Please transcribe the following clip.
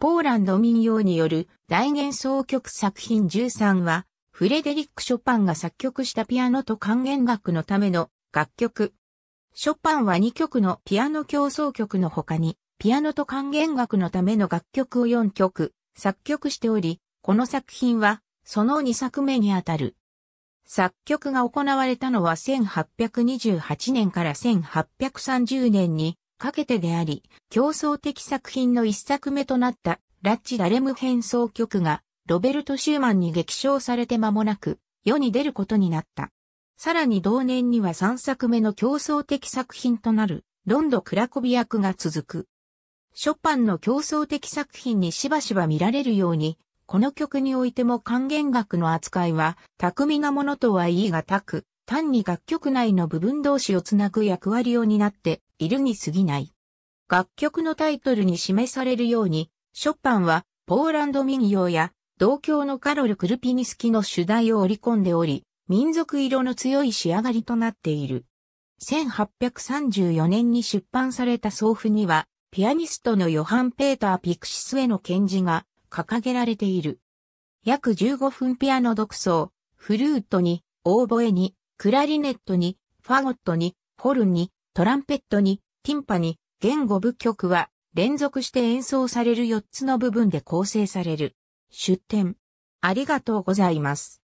ポーランド民謡による大幻想曲作品13は、フレデリック・ショパンが作曲したピアノと管弦楽のための楽曲。ショパンは2曲のピアノ競奏曲の他に、ピアノと管弦楽のための楽曲を4曲作曲しており、この作品はその2作目にあたる。作曲が行われたのは1828年から1830年にかけてであり、競争的作品の一作目となった、ラッチ・ダレム変奏曲が、ロベルト・シューマンに激賞されて間もなく、世に出ることになった。さらに同年には3作目の競争的作品となる、ロンド・クラコビ役が続く。ショパンの競争的作品にしばしば見られるように、この曲においても還元楽の扱いは、巧みなものとは言い難く、単に楽曲内の部分同士をつなぐ役割を担って、いるに過ぎない。楽曲のタイトルに示されるように、ショパンはポーランド民謡や同郷のカロル・クルピニスキの主題を織り込んでおり、民族色の強い仕上がりとなっている。1834年に出版された送付には、ピアニストのヨハン・ペーター・ピクシスへの献示が掲げられている。約15分ピアノ独奏、フルートに、オーボエに、クラリネットに、ファゴットに、ホルンに、トランペットに、ティンパに、言語部曲は連続して演奏される4つの部分で構成される。出展。ありがとうございます。